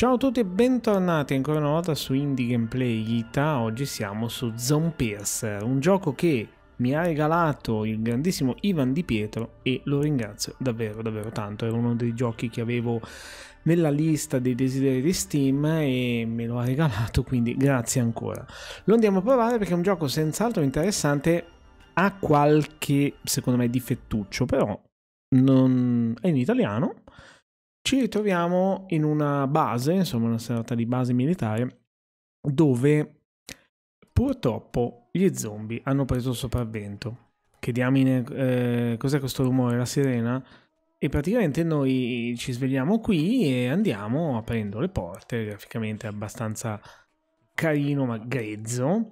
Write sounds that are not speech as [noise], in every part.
Ciao a tutti e bentornati ancora una volta su Indie Gameplay Gita. Oggi siamo su Zone Piercer, un gioco che mi ha regalato il grandissimo Ivan Di Pietro e lo ringrazio davvero davvero tanto. Era uno dei giochi che avevo nella lista dei desideri di Steam e me lo ha regalato, quindi grazie ancora. Lo andiamo a provare perché è un gioco senz'altro interessante, ha qualche secondo me difettuccio, però non... è in italiano ci ritroviamo in una base, insomma una serata di base militare, dove purtroppo gli zombie hanno preso il sopravvento. Che diamine, eh, cos'è questo rumore? La sirena? E praticamente noi ci svegliamo qui e andiamo aprendo le porte, graficamente abbastanza carino ma grezzo.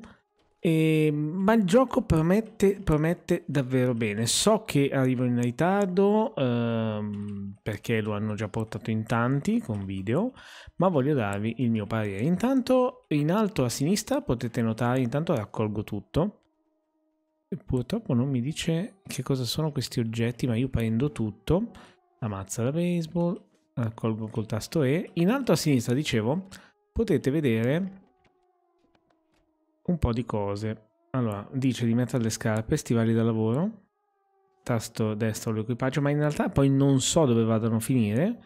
E, ehm, ma il gioco promette, promette, davvero bene. So che arrivo in ritardo ehm, perché lo hanno già portato in tanti con video, ma voglio darvi il mio parere. Intanto in alto a sinistra potete notare, intanto raccolgo tutto. E purtroppo non mi dice che cosa sono questi oggetti, ma io prendo tutto. La mazza da baseball, raccolgo col tasto E. In alto a sinistra, dicevo, potete vedere un po' di cose. Allora, dice di mettere le scarpe, stivali da lavoro, tasto destro l'equipaggio, ma in realtà poi non so dove vadano a finire,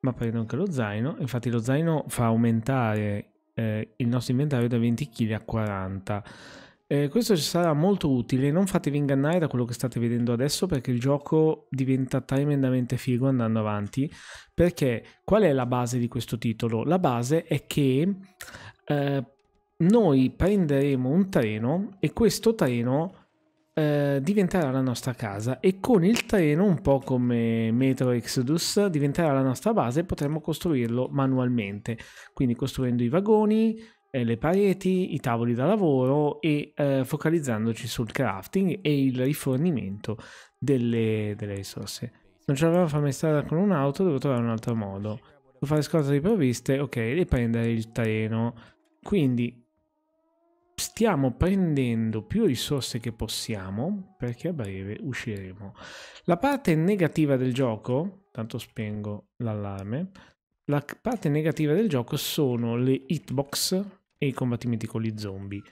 ma prendo anche lo zaino. Infatti lo zaino fa aumentare eh, il nostro inventario da 20 kg a 40 eh, questo ci sarà molto utile, non fatevi ingannare da quello che state vedendo adesso perché il gioco diventa tremendamente figo andando avanti, perché qual è la base di questo titolo? La base è che eh, noi prenderemo un treno e questo treno eh, diventerà la nostra casa e con il treno, un po' come Metro Exodus, diventerà la nostra base e potremo costruirlo manualmente, quindi costruendo i vagoni, eh, le pareti, i tavoli da lavoro e eh, focalizzandoci sul crafting e il rifornimento delle, delle risorse. Non ce l'avevo a farmi strada con un'auto, devo trovare un altro modo. Devo fare scorta di provviste, ok, e prendere il treno. Quindi stiamo prendendo più risorse che possiamo perché a breve usciremo. La parte negativa del gioco, tanto spengo l'allarme, la parte negativa del gioco sono le hitbox e i combattimenti con gli zombie.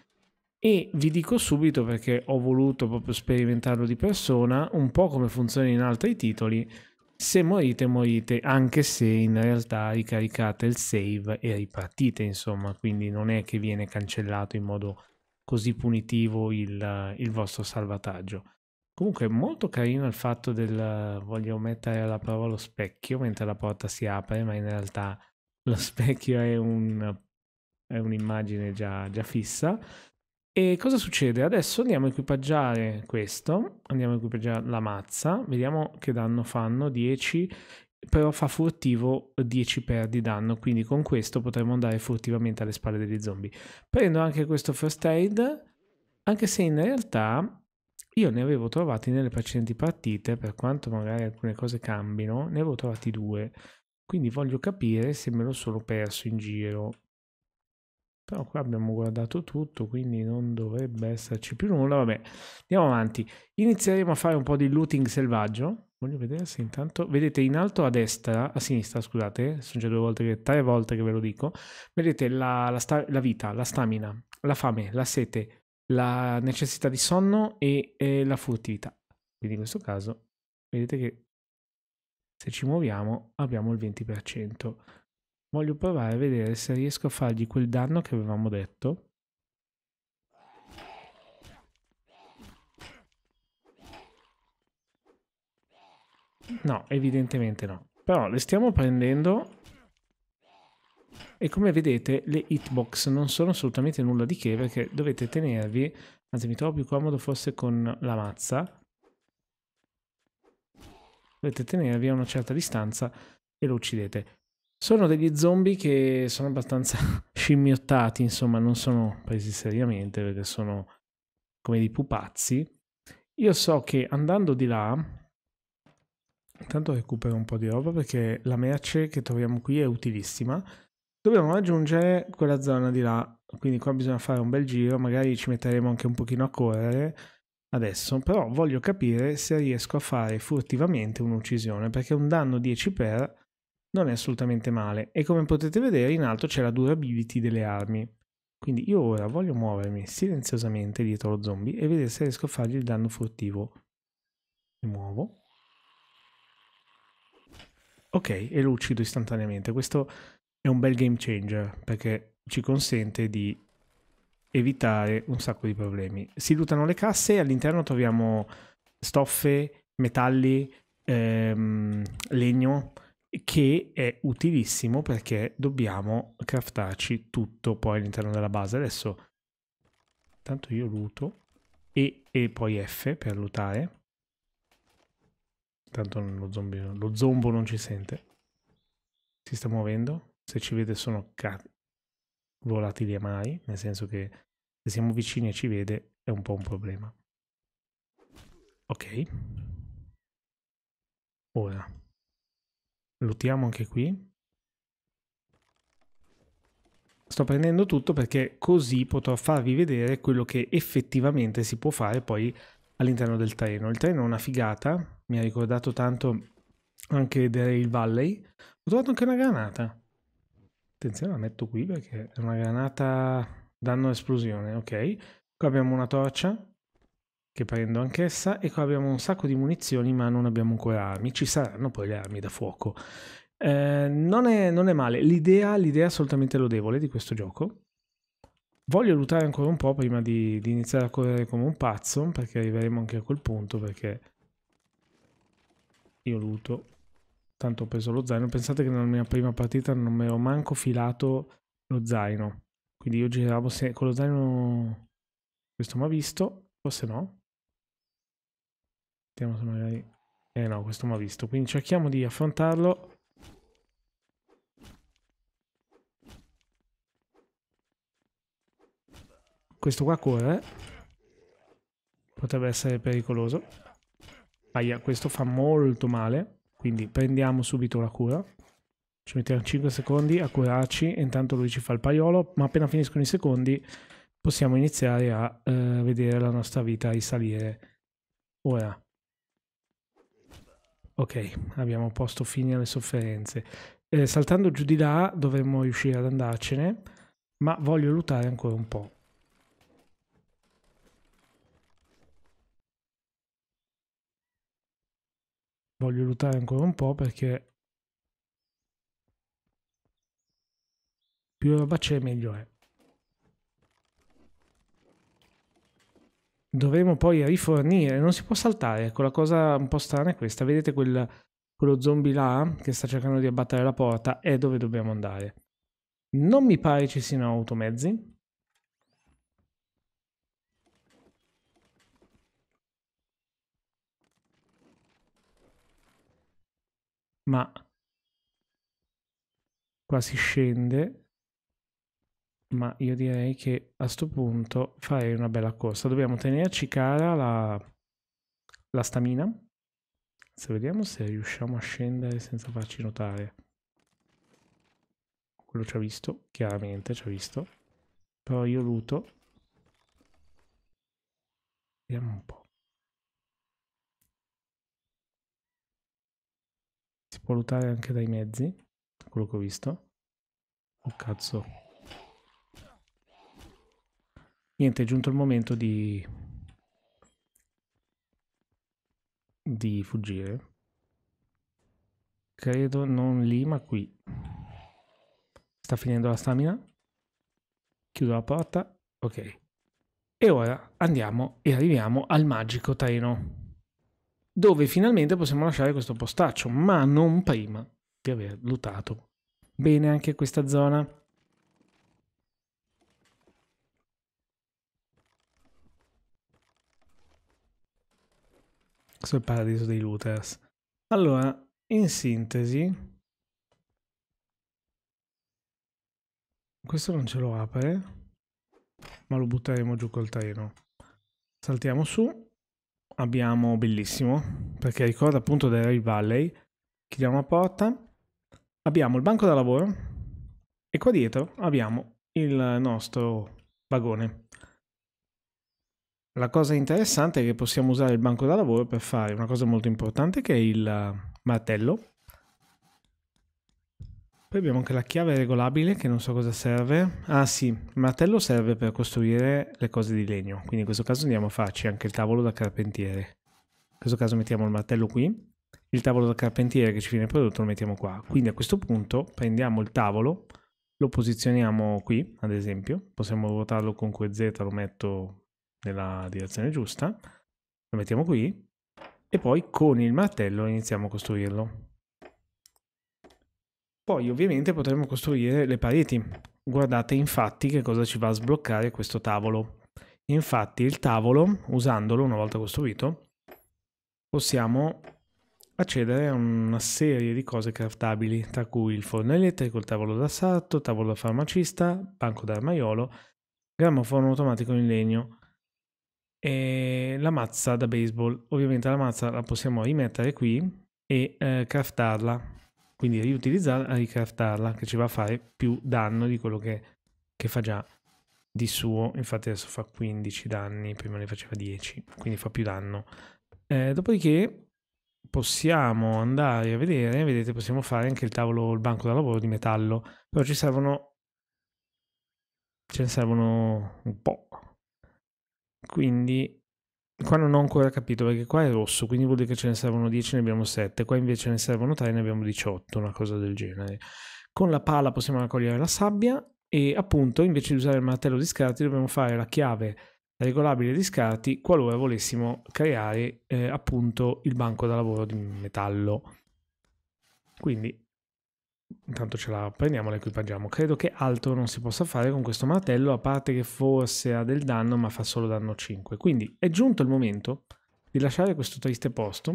E vi dico subito perché ho voluto proprio sperimentarlo di persona, un po' come funziona in altri titoli, se morite morite anche se in realtà ricaricate il save e ripartite insomma quindi non è che viene cancellato in modo così punitivo il, il vostro salvataggio. Comunque molto carino il fatto del voglio mettere alla prova lo specchio mentre la porta si apre, ma in realtà lo [laughs] specchio è, un, è un'immagine già, già fissa. E cosa succede? Adesso andiamo a equipaggiare questo, andiamo a equipaggiare la mazza, vediamo che danno fanno, 10, però fa furtivo 10 per di danno, quindi con questo potremmo andare furtivamente alle spalle degli zombie. Prendo anche questo first aid, anche se in realtà io ne avevo trovati nelle precedenti partite, per quanto magari alcune cose cambino, ne avevo trovati due, quindi voglio capire se me lo sono perso in giro però qua abbiamo guardato tutto quindi non dovrebbe esserci più nulla vabbè andiamo avanti inizieremo a fare un po' di looting selvaggio voglio vedere se intanto vedete in alto a destra a sinistra scusate sono già due volte che tre volte che ve lo dico vedete la, la, sta, la vita la stamina la fame la sete la necessità di sonno e, e la furtività quindi in questo caso vedete che se ci muoviamo abbiamo il 20% Voglio provare a vedere se riesco a fargli quel danno che avevamo detto. No, evidentemente no. Però le stiamo prendendo e come vedete le hitbox non sono assolutamente nulla di che perché dovete tenervi, anzi mi trovo più comodo forse con la mazza, dovete tenervi a una certa distanza e lo uccidete. Sono degli zombie che sono abbastanza [laughs] scimmiottati, insomma, non sono presi seriamente perché sono come dei pupazzi. Io so che andando di là, intanto recupero un po' di roba perché la merce che troviamo qui è utilissima. Dobbiamo raggiungere quella zona di là, quindi qua bisogna fare un bel giro, magari ci metteremo anche un pochino a correre adesso, però voglio capire se riesco a fare furtivamente un'uccisione, perché un danno 10 per non è assolutamente male e come potete vedere in alto c'è la durability delle armi. Quindi io ora voglio muovermi silenziosamente dietro lo zombie e vedere se riesco a fargli il danno furtivo. Mi muovo. Ok, e lo uccido istantaneamente. Questo è un bel game changer perché ci consente di evitare un sacco di problemi. Si lutano le casse e all'interno troviamo stoffe, metalli, ehm, legno, che è utilissimo perché dobbiamo craftarci tutto poi all'interno della base. Adesso tanto io luto e, e poi F per lutare. Tanto lo, zombie, lo zombo non ci sente. Si sta muovendo. Se ci vede sono volatili a mai, nel senso che se siamo vicini e ci vede è un po' un problema. Ok. Ora Lottiamo anche qui. Sto prendendo tutto perché così potrò farvi vedere quello che effettivamente si può fare poi all'interno del treno. Il treno è una figata, mi ha ricordato tanto anche The Rail Valley. Ho trovato anche una granata. Attenzione, la metto qui perché è una granata danno esplosione, ok. Qua abbiamo una torcia, che prendo anch'essa e qua abbiamo un sacco di munizioni ma non abbiamo ancora armi, ci saranno poi le armi da fuoco. Eh, non, è, non, è, male, l'idea, è assolutamente lodevole di questo gioco. Voglio lootare ancora un po' prima di, di iniziare a correre come un pazzo perché arriveremo anche a quel punto perché io luto. Tanto ho preso lo zaino, pensate che nella mia prima partita non mi ero manco filato lo zaino. Quindi io giravo se... con lo zaino questo mi ha visto, forse no. Vediamo se magari... Eh no, questo mi ha visto. Quindi cerchiamo di affrontarlo. Questo qua corre. Potrebbe essere pericoloso. Aia, questo fa molto male. Quindi prendiamo subito la cura. Ci mettiamo 5 secondi a curarci. intanto lui ci fa il paiolo. Ma appena finiscono i secondi possiamo iniziare a eh, vedere la nostra vita risalire. Ora Ok, abbiamo posto fine alle sofferenze. Eh, saltando giù di là dovremmo riuscire ad andarcene, ma voglio lottare ancora un po'. Voglio lottare ancora un po' perché più roba c'è meglio è. dovremo poi rifornire. Non si può saltare. Ecco, la cosa un po' strana è questa. Vedete quel, quello zombie là che sta cercando di abbattere la porta? È dove dobbiamo andare. Non mi pare ci siano automezzi. Ma qua si scende ma io direi che a questo punto farei una bella corsa. Dobbiamo tenerci cara la, la stamina. Se vediamo se riusciamo a scendere senza farci notare. Quello ci ha visto, chiaramente ci ha visto. Però io luto. Vediamo un po'. Si può lutare anche dai mezzi, quello che ho visto. Oh cazzo niente, è giunto il momento di, di fuggire. Credo non lì, ma qui. Sta finendo la stamina. Chiudo la porta. Ok. E ora andiamo e arriviamo al magico treno. Dove finalmente possiamo lasciare questo postaccio, ma non prima di aver lutato bene anche questa zona. verso il paradiso dei looters. Allora, in sintesi... Questo non ce lo apre, ma lo butteremo giù col treno. Saltiamo su. Abbiamo bellissimo, perché ricorda appunto del Rail Valley. Chiudiamo la porta. Abbiamo il banco da lavoro e qua dietro abbiamo il nostro vagone. La cosa interessante è che possiamo usare il banco da lavoro per fare una cosa molto importante che è il eh, martello. Poi abbiamo anche la chiave regolabile che non so cosa serve. Ah sì, il martello serve per costruire le cose di legno, quindi in questo caso andiamo a farci anche il tavolo da carpentiere. In questo caso mettiamo il martello qui, il tavolo da carpentiere che ci viene prodotto lo mettiamo qua. Quindi a questo punto prendiamo il tavolo, lo posizioniamo qui ad esempio, possiamo ruotarlo con QZ, lo metto nella direzione giusta, lo mettiamo qui e poi con il martello iniziamo a costruirlo. Poi ovviamente potremo costruire le pareti. Guardate infatti che cosa ci va a sbloccare questo tavolo. Infatti il tavolo, usandolo una volta costruito, possiamo accedere a una serie di cose craftabili, tra cui il forno elettrico, il tavolo da d'assalto, tavolo da farmacista, banco d'armaiolo, grammofono automatico in legno, e la mazza da baseball, ovviamente la mazza la possiamo rimettere qui e eh, craftarla, quindi riutilizzarla, e ricraftarla, che ci va a fare più danno di quello che, che fa già di suo, infatti adesso fa 15 danni, prima ne faceva 10, quindi fa più danno. Eh, dopodiché possiamo andare a vedere, vedete, possiamo fare anche il tavolo, il banco da lavoro di metallo, però ci servono, ce ne servono un po', quindi qua non ho ancora capito perché qua è rosso, quindi vuol dire che ce ne servono 10, ne abbiamo 7, qua invece ne servono 3, ne abbiamo 18, una cosa del genere. Con la pala possiamo raccogliere la sabbia e appunto invece di usare il martello di scarti dobbiamo fare la chiave regolabile di scarti qualora volessimo creare eh, appunto il banco da lavoro di metallo. Quindi Intanto ce la prendiamo, la equipaggiamo. Credo che altro non si possa fare con questo martello, a parte che forse ha del danno, ma fa solo danno 5. Quindi è giunto il momento di lasciare questo triste posto.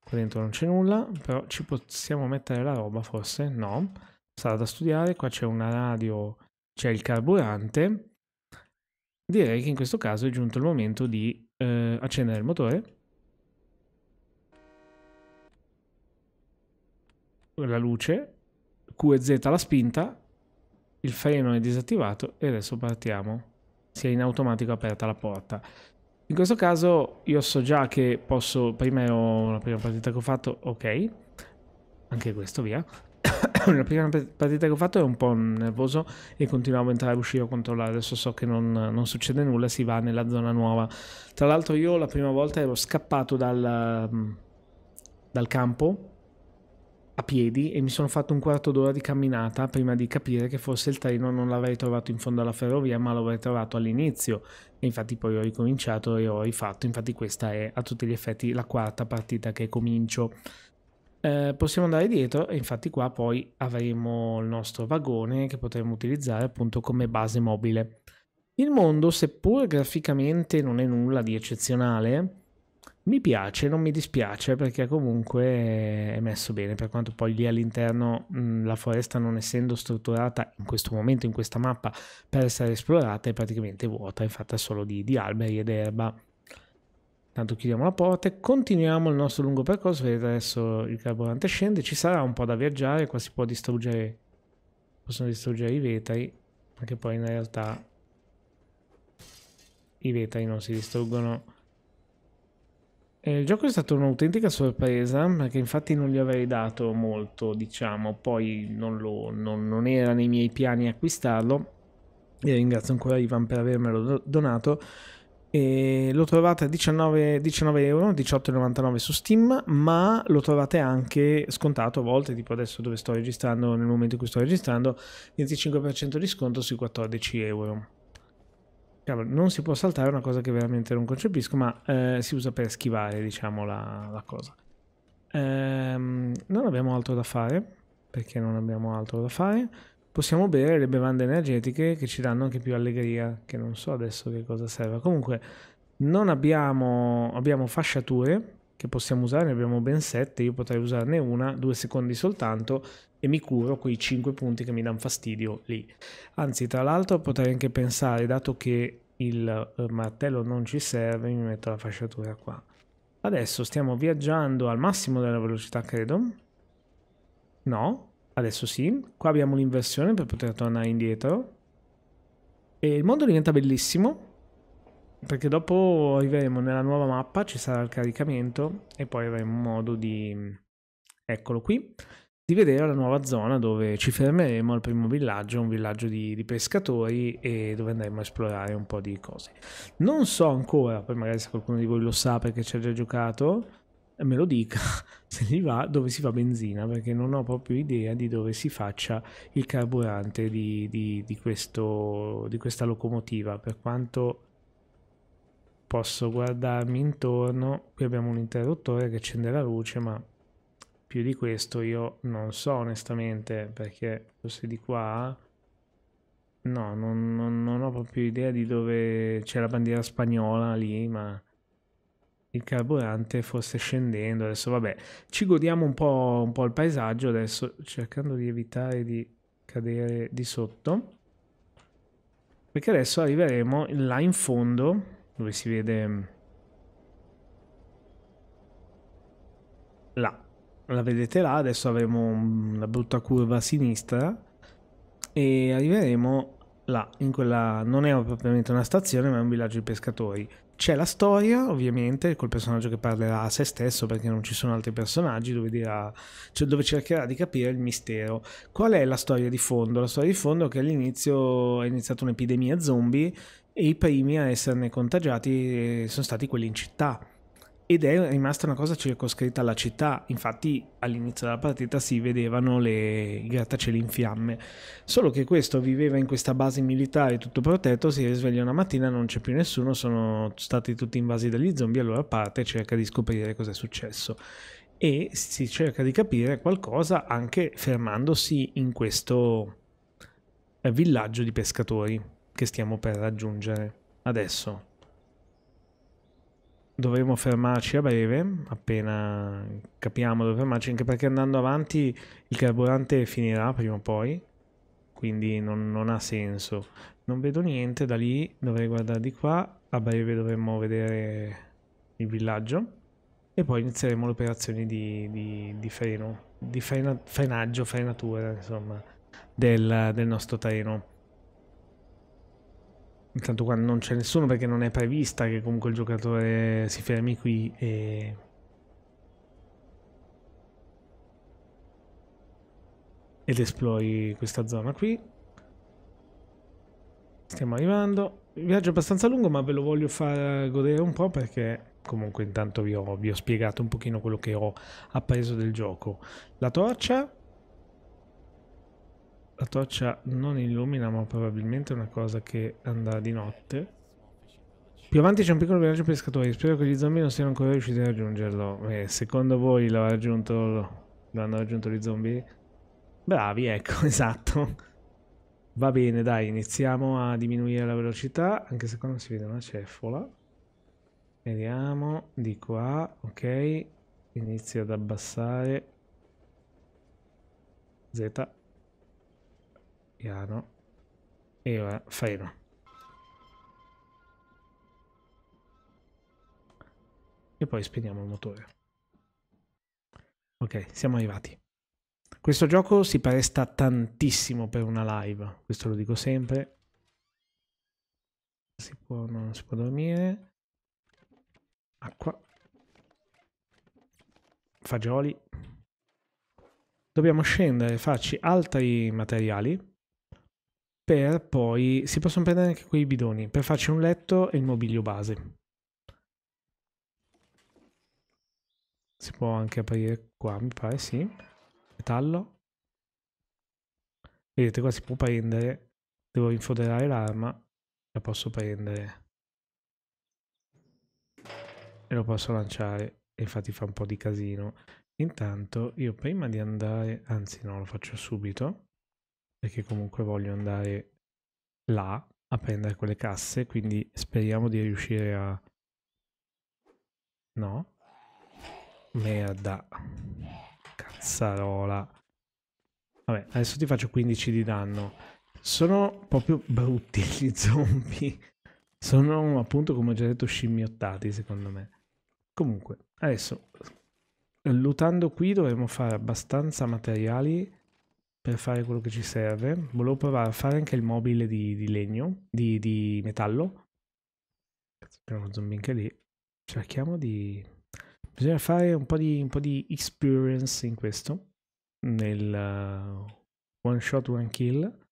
Qua dentro non c'è nulla, però ci possiamo mettere la roba forse? No. Sarà da studiare, qua c'è una radio, c'è il carburante. Direi che in questo caso è giunto il momento di eh, accendere il motore. La luce Q e Z la spinta, il freno è disattivato e adesso partiamo. Si è in automatico aperta la porta. In questo caso io so già che posso, prima ho la prima partita che ho fatto, ok, anche questo via. [coughs] la prima partita che ho fatto è un po' nervoso e continuavo a entrare e uscire a controllare, adesso so che non, non succede nulla, si va nella zona nuova. Tra l'altro io la prima volta ero scappato dal, dal campo a piedi e mi sono fatto un quarto d'ora di camminata prima di capire che forse il treno non l'avrei trovato in fondo alla ferrovia ma l'avrei trovato all'inizio e infatti poi ho ricominciato e ho rifatto infatti questa è a tutti gli effetti la quarta partita che comincio eh, possiamo andare dietro e infatti qua poi avremo il nostro vagone che potremo utilizzare appunto come base mobile il mondo seppur graficamente non è nulla di eccezionale mi piace, non mi dispiace perché comunque è messo bene, per quanto poi lì all'interno mh, la foresta non essendo strutturata in questo momento, in questa mappa, per essere esplorata è praticamente vuota, è fatta solo di, di alberi ed erba. Tanto chiudiamo la porta e continuiamo il nostro lungo percorso, vedete adesso il carburante scende, ci sarà un po' da viaggiare, qua si può distruggere, possono distruggere i vetri, anche poi in realtà i vetri non si distruggono il gioco è stato un'autentica sorpresa perché infatti non gli avrei dato molto, diciamo, poi non, lo, non, non era nei miei piani acquistarlo e ringrazio ancora Ivan per avermelo donato. E lo trovate a 19, 19 euro, 18,99 su Steam, ma lo trovate anche scontato a volte, tipo adesso dove sto registrando, nel momento in cui sto registrando, 25% di sconto sui 14 euro cavolo, non si può saltare è una cosa che veramente non concepisco, ma eh, si usa per schivare, diciamo, la, la cosa. Ehm, non abbiamo altro da fare, perché non abbiamo altro da fare. Possiamo bere le bevande energetiche che ci danno anche più allegria, che non so adesso che cosa serva. Comunque, non abbiamo, abbiamo fasciature, che possiamo usare, ne abbiamo ben 7, io potrei usarne una, due secondi soltanto e mi curo quei 5 punti che mi danno fastidio lì. Anzi, tra l'altro potrei anche pensare, dato che il eh, martello non ci serve, mi metto la fasciatura qua. Adesso stiamo viaggiando al massimo della velocità, credo. No, adesso sì. Qua abbiamo l'inversione per poter tornare indietro. E il mondo diventa bellissimo perché dopo arriveremo nella nuova mappa, ci sarà il caricamento e poi avremo modo di... Eccolo qui di vedere la nuova zona dove ci fermeremo al primo villaggio, un villaggio di, di, pescatori e dove andremo a esplorare un po' di cose. Non so ancora, poi magari se qualcuno di voi lo sa perché ci ha già giocato, me lo dica [laughs] se gli va dove si fa benzina perché non ho proprio idea di dove si faccia il carburante di, di, di questo, questa locomotiva per quanto posso guardarmi intorno, qui abbiamo un interruttore che accende la luce, ma più di questo io non so onestamente, perché forse di qua... No, non, non, non ho proprio idea di dove c'è la bandiera spagnola lì, ma il carburante forse scendendo. Adesso vabbè, ci godiamo un po', un po' il paesaggio adesso, cercando di evitare di cadere di sotto. Perché adesso arriveremo là in fondo dove si vede mm, là la vedete là adesso avremo una mm, brutta curva a sinistra e arriveremo là in quella non è propriamente una stazione ma è un villaggio di pescatori c'è la storia ovviamente col personaggio che parlerà a se stesso perché non ci sono altri personaggi dove, dirà, cioè dove cercherà di capire il mistero qual è la storia di fondo la storia di fondo è che all'inizio è iniziata un'epidemia zombie e i primi a esserne contagiati eh, sono stati quelli in città ed è rimasta una cosa circoscritta alla città. Infatti, all'inizio della partita si vedevano le... i grattacieli in fiamme. Solo che questo viveva in questa base militare tutto protetto. Si risveglia una mattina, non c'è più nessuno, sono stati tutti invasi dagli zombie. Allora parte e cerca di scoprire cosa è successo. E si cerca di capire qualcosa anche fermandosi in questo eh, villaggio di pescatori che stiamo per raggiungere adesso. Dovremo fermarci a breve, appena capiamo dove fermarci, anche perché andando avanti il carburante finirà prima o poi, quindi non, non ha senso. Non vedo niente da lì, dovrei guardare di qua, a breve dovremmo vedere il villaggio e poi inizieremo le operazioni di, di, di freno, di frena, frenaggio, frenatura, insomma, del, del nostro treno intanto qua non c'è nessuno perché non è prevista che comunque il giocatore si fermi qui e... ed esplori questa zona qui. Stiamo arrivando. Il viaggio è abbastanza lungo ma ve lo voglio far godere un po' perché comunque intanto vi ho, vi ho spiegato un pochino quello che ho appreso del gioco. La torcia la torcia non illumina ma probabilmente è una cosa che andrà di notte. Più avanti c'è un piccolo villaggio pescatori, spero che gli zombie non siano ancora riusciti a raggiungerlo. Eh, secondo voi l'hanno raggiunto, raggiunto gli zombie? Bravi, ecco, [laughs] esatto. Va bene, dai, iniziamo a diminuire la velocità, anche se qua non si vede una ceffola Vediamo, di qua, ok. Inizia ad abbassare. Z, piano e ora freno e poi spegniamo il motore ok siamo arrivati questo gioco si presta tantissimo per una live questo lo dico sempre si può, non si può dormire acqua fagioli dobbiamo scendere e farci altri materiali per poi si possono prendere anche quei bidoni per farci un letto e il mobilio base. Si può anche aprire qua, mi pare, sì. Metallo. Vedete, qua si può prendere. Devo infoderare l'arma. La posso prendere. E lo posso lanciare. E infatti fa un po' di casino. Intanto io prima di andare, anzi no, lo faccio subito perché comunque voglio andare là a prendere quelle casse, quindi speriamo di riuscire a... No? Merda. Cazzarola. Vabbè, adesso ti faccio 15 di danno. Sono proprio brutti [laughs] gli zombie. Sono appunto, come ho già detto, scimmiottati secondo me. Comunque, adesso, lutando qui dovremmo fare abbastanza materiali per fare quello che ci serve. Volevo provare a fare anche il mobile di, di legno, di, di metallo. Cazzo, c'è uno zombie anche lì. Cerchiamo di... Bisogna fare un po' di, un po di experience in questo. Nel uh, one shot, one kill.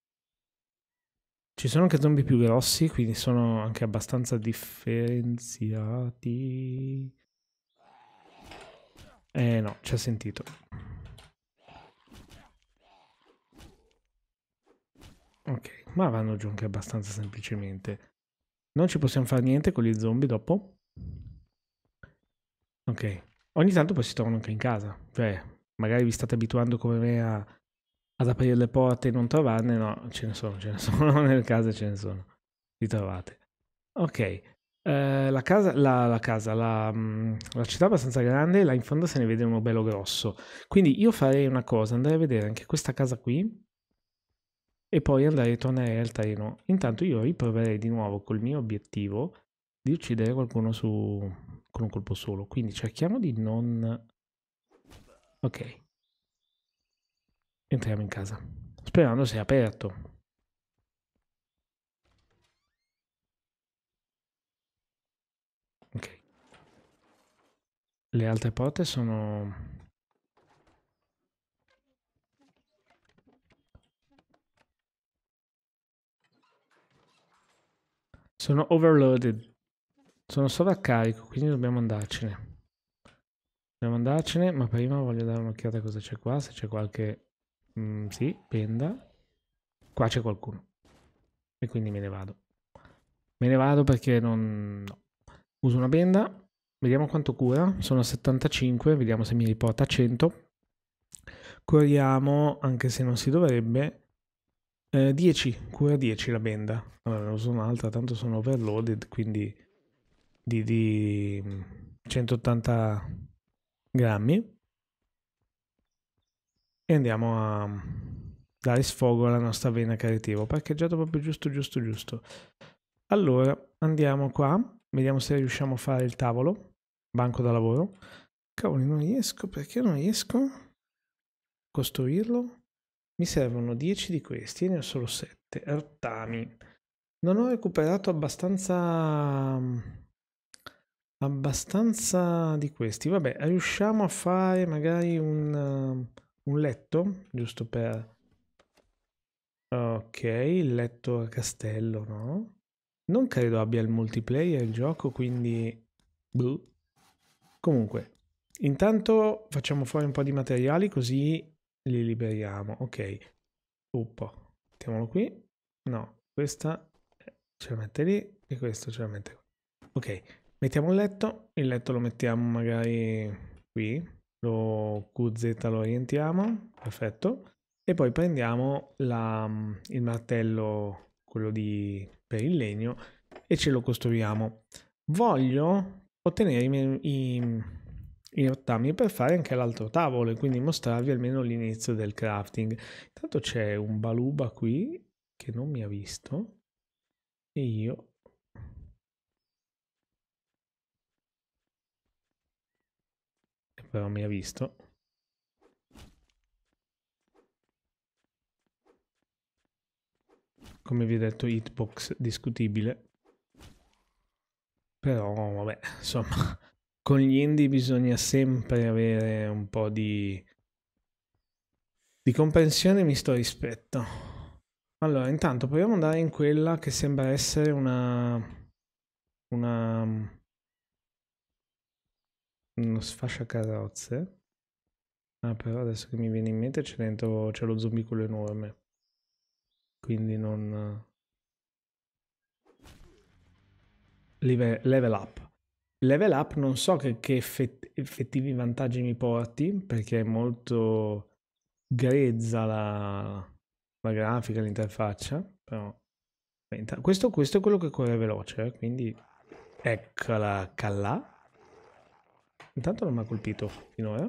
Ci sono anche zombie più grossi, quindi sono anche abbastanza differenziati. Eh no, ci ha sentito. Ok, ma vanno giù anche abbastanza semplicemente. Non ci possiamo fare niente con gli zombie dopo. Ok. Ogni tanto poi si trovano anche in casa. Cioè, magari vi state abituando come me a, ad aprire le porte e non trovarne. No, ce ne sono, ce ne [laughs] sono. Nel caso ce ne sono. Li trovate. Ok. Uh, la casa, la, la, casa la, mm, la, città è abbastanza grande, là in fondo se ne vede uno bello grosso. Quindi io farei una cosa, andrei a vedere anche questa casa qui e poi andare a tornare al treno. Intanto io riproverei di nuovo col mio obiettivo di uccidere qualcuno su... con un colpo solo. Quindi cerchiamo di non... Ok. Entriamo in casa. Sperando sia aperto. Ok. Le altre porte sono Sono overloaded. Sono sovraccarico, quindi dobbiamo andarcene. Dobbiamo andarcene, ma prima voglio dare un'occhiata a cosa c'è qua, se c'è qualche... Mm, sì, penda. Qua c'è qualcuno. E quindi me ne vado. Me ne vado perché non... No. Uso una benda. Vediamo quanto cura. Sono a 75, vediamo se mi riporta a 100. Curiamo, anche se non si dovrebbe, 10, eh, cura 10 la benda. Allora, uso un'altra, tanto sono overloaded, quindi di, di 180 mm, grammi. E andiamo a mm, dare sfogo alla nostra vena creativa. Parcheggiato proprio giusto, giusto, giusto. Allora, andiamo qua. Vediamo se riusciamo a fare il tavolo. Banco da lavoro. Cavoli, non riesco. Perché non riesco? a Costruirlo? Mi servono 10 di questi e ne ho solo 7. Artami. Non ho recuperato abbastanza... Mm, abbastanza di questi. Vabbè, riusciamo a fare magari un, mm, un letto, giusto per... Ok, il letto a castello, no? Non credo abbia il multiplayer il gioco, quindi... Buh. Comunque, intanto facciamo fuori un po' di materiali così li liberiamo ok gruppo mettiamolo qui no questa eh, ce la mette lì e questo ce la mette qui ok mettiamo il letto il letto lo mettiamo magari qui lo QZ lo orientiamo perfetto e poi prendiamo la, mm, il martello quello di per il legno e ce lo costruiamo voglio ottenere i, i i rottami per fare anche l'altro tavolo e quindi mostrarvi almeno l'inizio del crafting. Intanto c'è un baluba qui che non mi ha visto e io però mi ha visto come vi ho detto hitbox discutibile però vabbè insomma con gli indie bisogna sempre avere un po' di, di comprensione e mi sto rispetto. Allora, intanto proviamo ad andare in quella che sembra essere una... una... uno sfascia carrozze. Ah, però adesso che mi viene in mente c'è dentro, c'è lo zombicolo enorme. Quindi non... Live, level up level up non so che, che effett- effettivi vantaggi mi porti perché è molto grezza la, la grafica, l'interfaccia, però questo, questo, è quello che corre veloce, eh, quindi eccola calla. Intanto non mi ha colpito finora.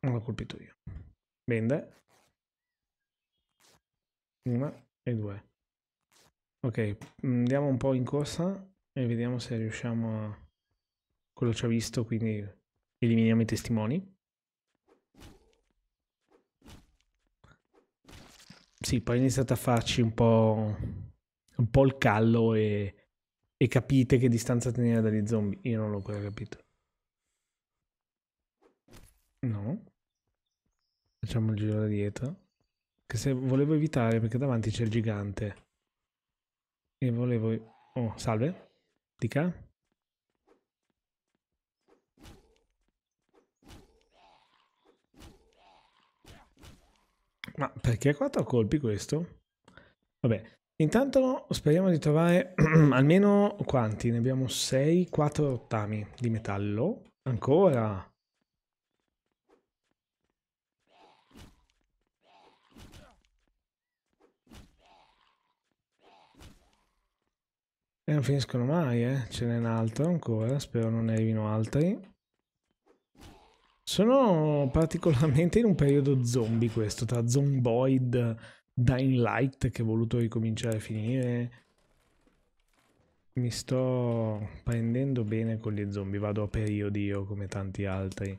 Non l'ho colpito io. Bende. Una e due. Ok, andiamo un po' in corsa e vediamo se riusciamo a... Quello ci ha visto, quindi eliminiamo i testimoni. Sì, poi iniziate a farci un po', un po il callo e, e capite che distanza tenere dagli zombie. Io non l'ho ancora capito. No. Facciamo il giro da dietro. Che se volevo evitare perché davanti c'è il gigante. E volevo... Oh, salve. Dica. Ma perché quattro colpi questo? Vabbè, intanto speriamo di trovare [clears throat] almeno quanti? Ne abbiamo 6, 4 rottami di metallo. Ancora? E non finiscono mai, eh. Ce n'è un altro ancora, spero non ne arrivino altri. Sono particolarmente in un periodo zombie questo, tra Zomboid, Dying Light che ho voluto ricominciare a finire. Mi sto prendendo bene con gli zombie, vado a periodi io come tanti altri.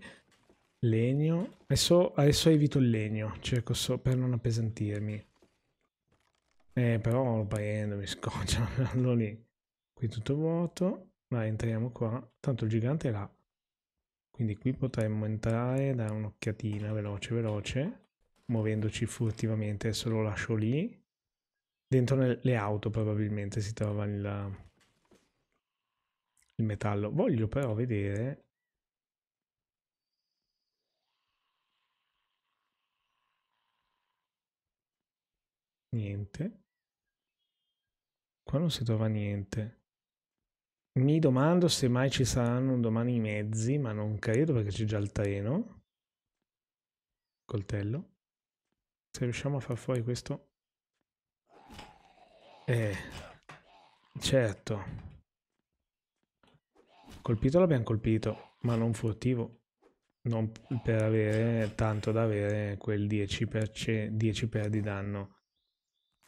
Legno, adesso, adesso evito il legno, cerco so per non appesantirmi. Eh, però lo prendo, mi scoccia, [laughs] lì qui tutto vuoto ma entriamo qua tanto il gigante è là quindi qui potremmo entrare da un'occhiatina veloce veloce muovendoci furtivamente adesso lo lascio lì dentro le auto probabilmente si trova il, il metallo voglio però vedere niente qua non si trova niente mi domando se mai ci saranno domani i mezzi, ma non credo perché c'è già il treno. Coltello. Se riusciamo a far fuori questo... Eh, certo. Colpito l'abbiamo colpito, ma non furtivo. Non per avere tanto da avere quel 10 per, 10 per di danno.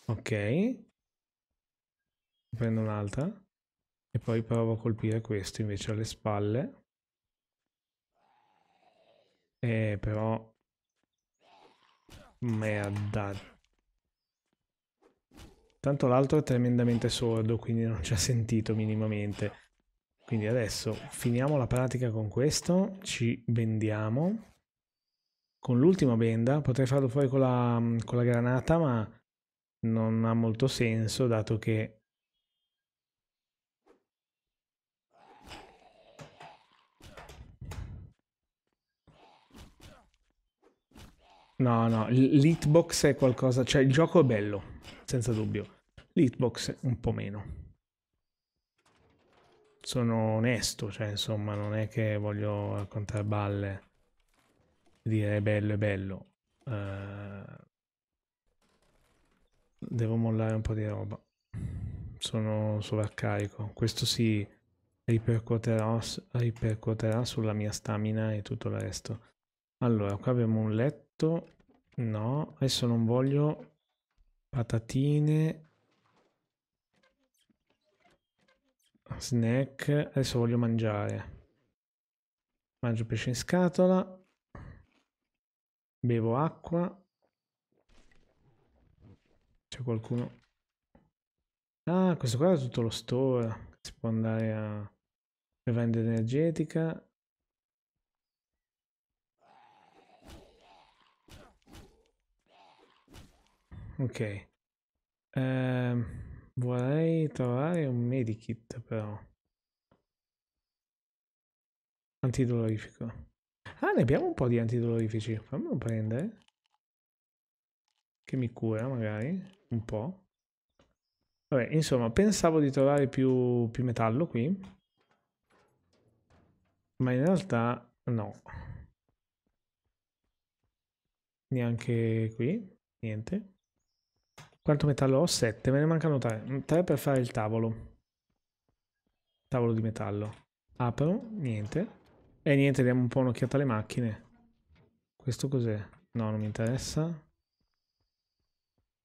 Ok. Prendo un'altra e poi provo a colpire questo invece alle spalle eh, però merda tanto l'altro è tremendamente sordo quindi non ci ha sentito minimamente quindi adesso finiamo la pratica con questo ci bendiamo con l'ultima benda potrei farlo fuori con la, con la granata ma non ha molto senso dato che No, no, l'hitbox è qualcosa, cioè il gioco è bello, senza dubbio. L'hitbox un po' meno. Sono onesto, cioè insomma, non è che voglio raccontare balle dire è bello, è bello. Uh, devo mollare un po' di roba. Sono sovraccarico. Questo si ripercuoterà, ripercuoterà sulla mia stamina e tutto il resto. Allora, qua abbiamo un letto No, adesso non voglio patatine. Snack. Adesso voglio mangiare. Mangio pesce in scatola. Bevo acqua. C'è qualcuno. Ah, questo qua è tutto lo store. Si può andare a bevanda energetica. ok. Ehm, vorrei trovare un medikit però. Antidolorifico. Ah, ne abbiamo un po' di antidolorifici. Fammelo prendere. Che mi cura magari, un po'. Vabbè, insomma, pensavo di trovare più, più metallo qui. Ma in realtà no. Neanche qui, niente. Quanto metallo ho? 7, me ne mancano 3. 3 mm, per fare il tavolo. Tavolo di metallo. Apro, ah, niente. E niente, diamo un po' un'occhiata alle macchine. Questo cos'è? No, non mi interessa.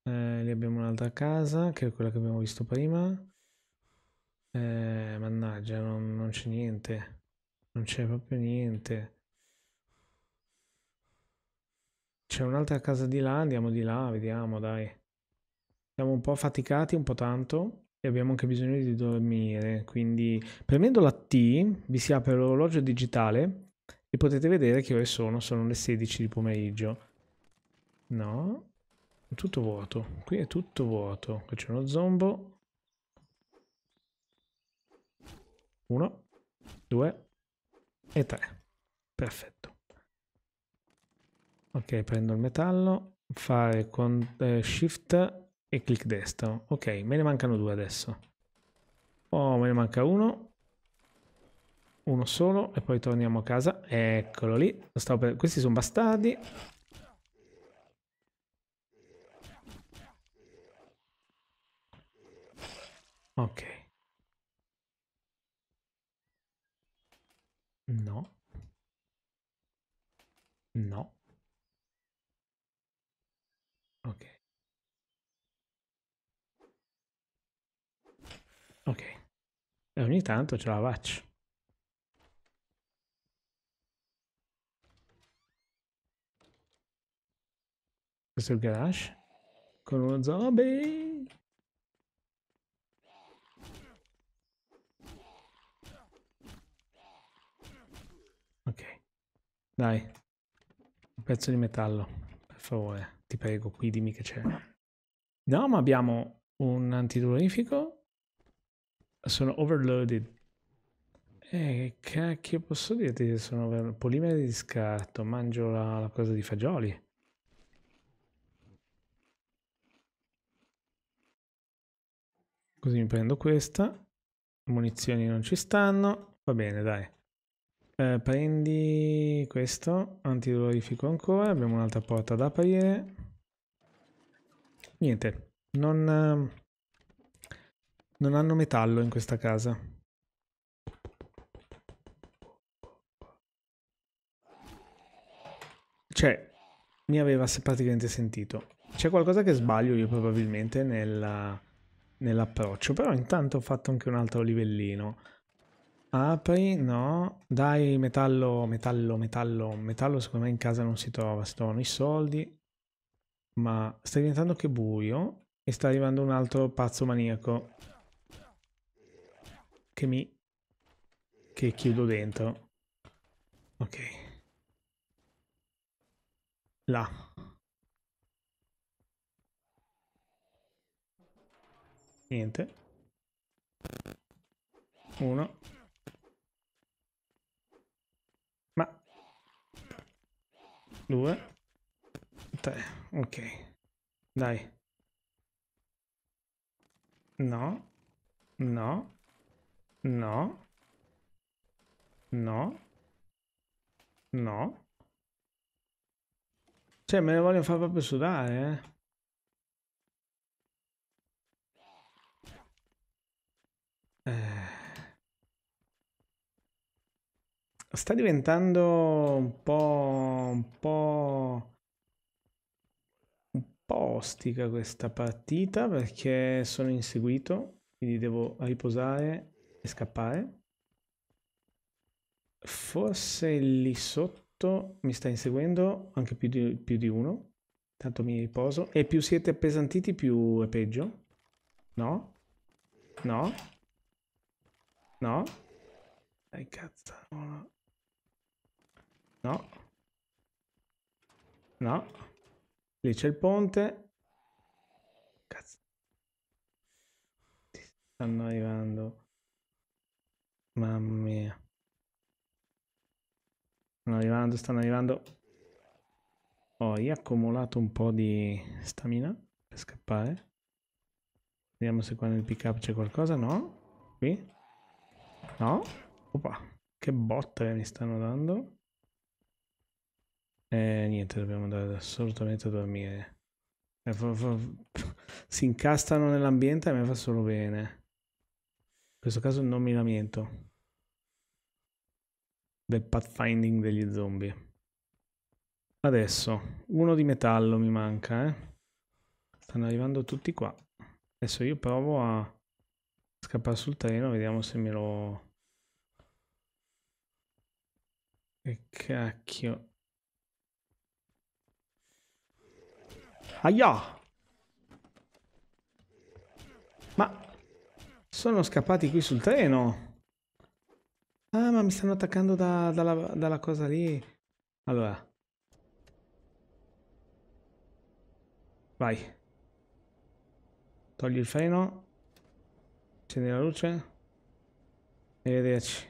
Eh, lì abbiamo un'altra casa, che è quella che abbiamo visto prima. Eh, mannaggia, non, non c'è niente. Non c'è proprio niente. C'è un'altra casa di là, andiamo di là, vediamo, dai siamo un po' faticati, un po' tanto e abbiamo anche bisogno di dormire. Quindi premendo la T vi si apre l'orologio digitale e potete vedere che ore sono, sono le 16 di pomeriggio. No, è tutto vuoto, qui è tutto vuoto, qui c'è uno zombo. Uno, due e tre. Perfetto. Ok, prendo il metallo, fare con eh, shift e click destro. Ok, me ne mancano due adesso. Oh, me ne manca uno. Uno solo e poi torniamo a casa. Eccolo lì. Per... Questi sono bastardi. Ok. No. No. E ogni tanto ce la faccio. Questo è il garage. Con uno zombie. Ok. Dai. Un pezzo di metallo. Per favore. Ti prego, qui dimmi che c'è. No, ma abbiamo un antidolorifico sono overloaded. Eh, che cacchio posso dirti che sono over... polimeri di scarto, mangio la, la cosa di fagioli. Così mi prendo questa. Munizioni non ci stanno. Va bene, dai. Eh, prendi questo, antidolorifico ancora, abbiamo un'altra porta da aprire. Niente, non, non hanno metallo in questa casa. Cioè, mi aveva praticamente sentito. C'è qualcosa che sbaglio io probabilmente nell'approccio, nell però intanto ho fatto anche un altro livellino. Apri, no, dai metallo, metallo, metallo, metallo secondo me in casa non si trova, si trovano i soldi, ma sta diventando che buio e sta arrivando un altro pazzo maniaco che mi... che chiudo dentro. Ok. Là. Niente. Uno. Ma. Due. Tre. Ok. Dai. No. No. No. No. No. Cioè, me ne voglio far proprio sudare, eh. eh. Sta diventando un po'... un po'... un po' ostica questa partita perché sono inseguito, quindi devo riposare scappare. Forse lì sotto mi sta inseguendo anche più di, più di uno. Tanto mi riposo. E più siete appesantiti, più è peggio. No? No? No? Dai, cazzo. No. No. Lì c'è il ponte. Cazzo. Ti stanno arrivando. Mamma mia. Stanno arrivando, stanno arrivando. Oh, ho riaccumulato un po' di stamina per scappare. Vediamo se qua nel pick up c'è qualcosa. No? Qui? No? Opa, che botte mi stanno dando. E eh, niente, dobbiamo andare assolutamente a dormire. Eh, [laughs] si incastrano nell'ambiente e mi fa solo bene. In questo caso non mi lamento del pathfinding degli zombie. Adesso, uno di metallo mi manca, eh? Stanno arrivando tutti qua. Adesso io provo a scappare sul treno, vediamo se me lo... Che cacchio. Aia! Ma sono scappati qui sul treno. Ah, ma mi stanno attaccando da, dalla, dalla cosa lì. Allora. Vai. Togli il freno. Accendi la luce. E vederci.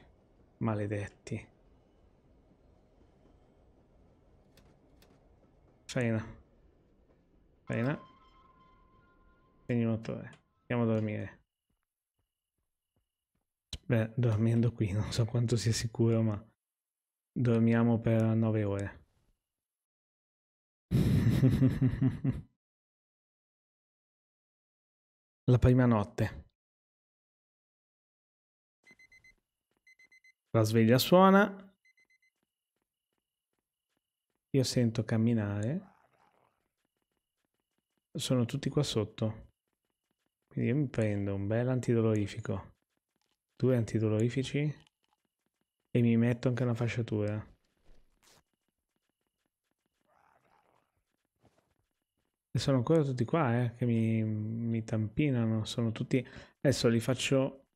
Maledetti. Frena. Frena. Segni un motore. Andiamo a dormire. Beh, dormendo qui non so quanto sia sicuro, ma dormiamo per nove ore. [laughs] La prima notte. La sveglia suona. Io sento camminare. Sono tutti qua sotto. Quindi io mi prendo un bel antidolorifico due antidolorifici e mi metto anche una fasciatura. E sono ancora tutti qua, eh, che mi, mi tampinano, sono tutti... Adesso li faccio...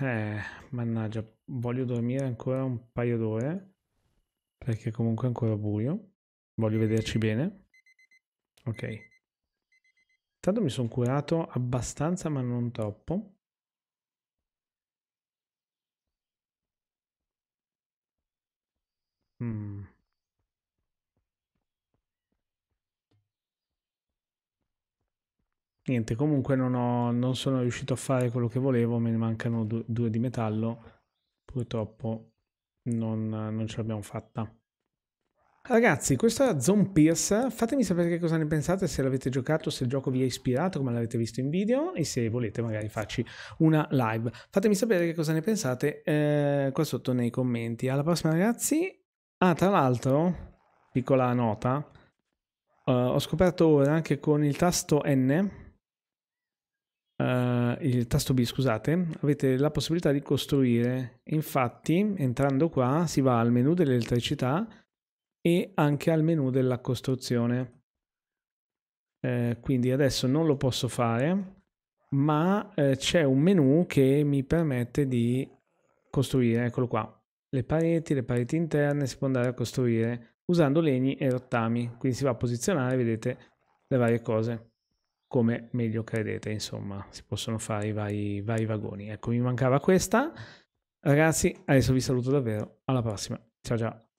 Eh, mannaggia, voglio dormire ancora un paio d'ore, perché comunque è ancora buio. Voglio vederci bene. Ok. Tanto mi sono curato abbastanza, ma non troppo. Mm. Niente, comunque non, ho, non sono riuscito a fare quello che volevo, me ne mancano due, due di metallo, purtroppo non, non ce l'abbiamo fatta. Ragazzi, questo era Zone Pierce, fatemi sapere che cosa ne pensate, se l'avete giocato, se il gioco vi è ispirato, come l'avete visto in video e se volete magari farci una live. Fatemi sapere che cosa ne pensate eh, qua sotto nei commenti. Alla prossima ragazzi Ah, tra l'altro, piccola nota, uh, ho scoperto ora che con il tasto N, uh, il tasto B, scusate, avete la possibilità di costruire. Infatti, entrando qua, si va al menu dell'elettricità e anche al menu della costruzione. Uh, quindi adesso non lo posso fare, ma c'è un menu che mi permette di costruire, eccolo qua le pareti, le pareti interne si può andare a costruire usando legni e rottami, quindi si va a posizionare, vedete, le varie cose come meglio credete, insomma, si possono fare i vari, vari vagoni. Ecco, mi mancava questa. Ragazzi, adesso vi saluto davvero, alla prossima, ciao ciao!